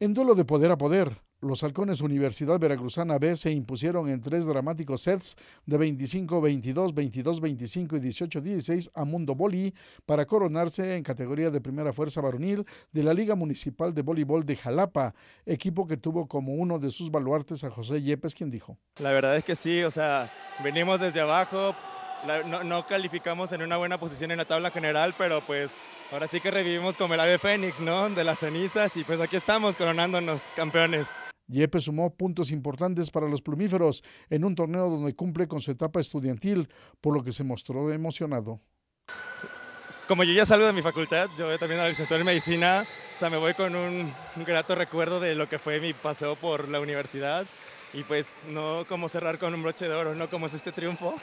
En duelo de poder a poder, los halcones Universidad Veracruzana B se impusieron en tres dramáticos sets de 25-22, 22-25 y 18-16 a Mundo Boli para coronarse en categoría de primera fuerza varonil de la Liga Municipal de Voleibol de Jalapa, equipo que tuvo como uno de sus baluartes a José Yepes, quien dijo. La verdad es que sí, o sea, venimos desde abajo, no, no calificamos en una buena posición en la tabla general, pero pues Ahora sí que revivimos como el ave fénix, ¿no? De las cenizas y pues aquí estamos coronándonos campeones. Yepes sumó puntos importantes para los plumíferos en un torneo donde cumple con su etapa estudiantil, por lo que se mostró emocionado. Como yo ya salgo de mi facultad, yo voy también al la de medicina, o sea, me voy con un grato recuerdo de lo que fue mi paseo por la universidad y pues no como cerrar con un broche de oro, no como es este triunfo.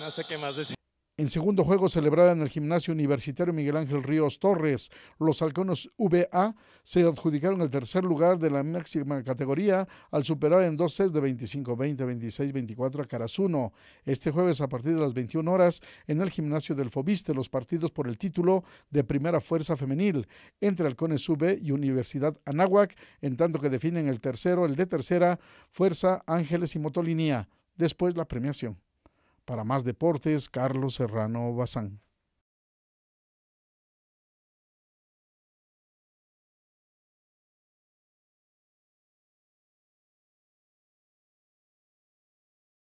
No sé qué más decir. En segundo juego celebrado en el gimnasio universitario Miguel Ángel Ríos Torres, los halcones VA se adjudicaron el tercer lugar de la máxima categoría al superar en dos sets de 25, 20, 26, 24 a Carasuno. Este jueves a partir de las 21 horas en el gimnasio del Fobiste los partidos por el título de primera fuerza femenil entre halcones V y Universidad Anáhuac, en tanto que definen el tercero, el de tercera, Fuerza Ángeles y Motolinía. Después la premiación. Para más deportes, Carlos Serrano Bazán.